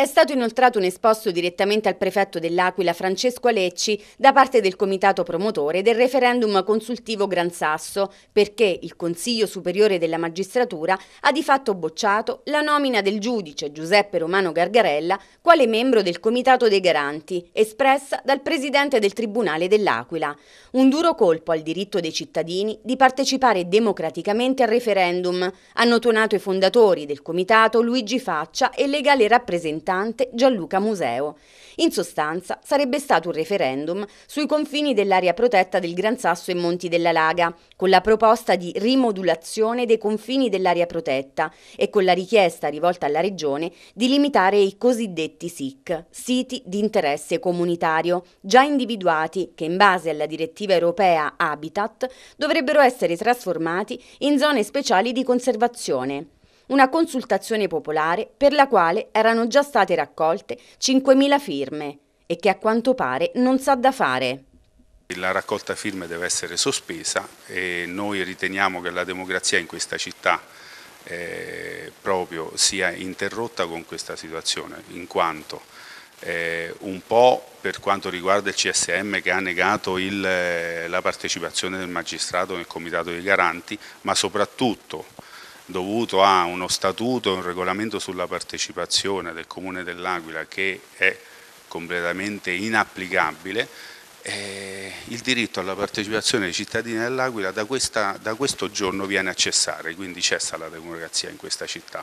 È stato inoltrato un esposto direttamente al prefetto dell'Aquila Francesco Alecci da parte del comitato promotore del referendum consultivo Gran Sasso perché il Consiglio Superiore della Magistratura ha di fatto bocciato la nomina del giudice Giuseppe Romano Gargarella quale membro del comitato dei garanti espressa dal presidente del Tribunale dell'Aquila. Un duro colpo al diritto dei cittadini di partecipare democraticamente al referendum, hanno tuonato i fondatori del comitato Luigi Faccia e legale rappresentante risultante Gianluca Museo. In sostanza sarebbe stato un referendum sui confini dell'area protetta del Gran Sasso e Monti della Laga, con la proposta di rimodulazione dei confini dell'area protetta e con la richiesta rivolta alla Regione di limitare i cosiddetti SIC, siti di interesse comunitario, già individuati che in base alla direttiva europea Habitat dovrebbero essere trasformati in zone speciali di conservazione una consultazione popolare per la quale erano già state raccolte 5.000 firme e che a quanto pare non sa da fare. La raccolta firme deve essere sospesa e noi riteniamo che la democrazia in questa città eh, proprio sia interrotta con questa situazione, in quanto eh, un po' per quanto riguarda il CSM che ha negato il, eh, la partecipazione del magistrato nel comitato dei garanti, ma soprattutto dovuto a uno statuto un regolamento sulla partecipazione del Comune dell'Aquila che è completamente inapplicabile, eh, il diritto alla partecipazione dei cittadini dell'Aquila da, da, questo giorno viene a cessare, quindi cessa la democrazia in questa città.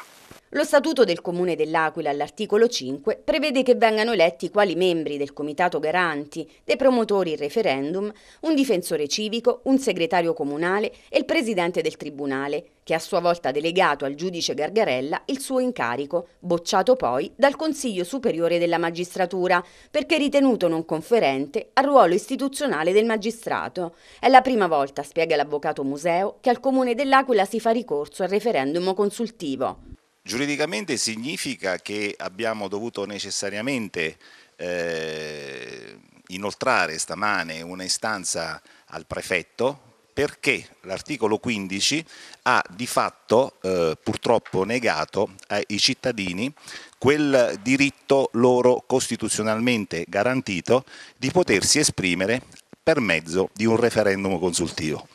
Lo Statuto del Comune dell'Aquila all'articolo 5 prevede che vengano eletti quali membri del Comitato Garanti, dei promotori il referendum, un difensore civico, un segretario comunale e il presidente del Tribunale, che a sua volta ha delegato al giudice Gargarella il suo incarico, bocciato poi dal Consiglio Superiore della Magistratura, perché ritenuto non conferente al ruolo istituzionale del magistrato. È la prima volta, spiega l'avvocato Museo, che al Comune dell'Aquila si fa ricorso al referendum consultivo. Giuridicamente significa che abbiamo dovuto necessariamente eh, inoltrare stamane un'istanza al prefetto perché l'articolo 15 ha di fatto eh, purtroppo negato ai cittadini quel diritto loro costituzionalmente garantito di potersi esprimere per mezzo di un referendum consultivo.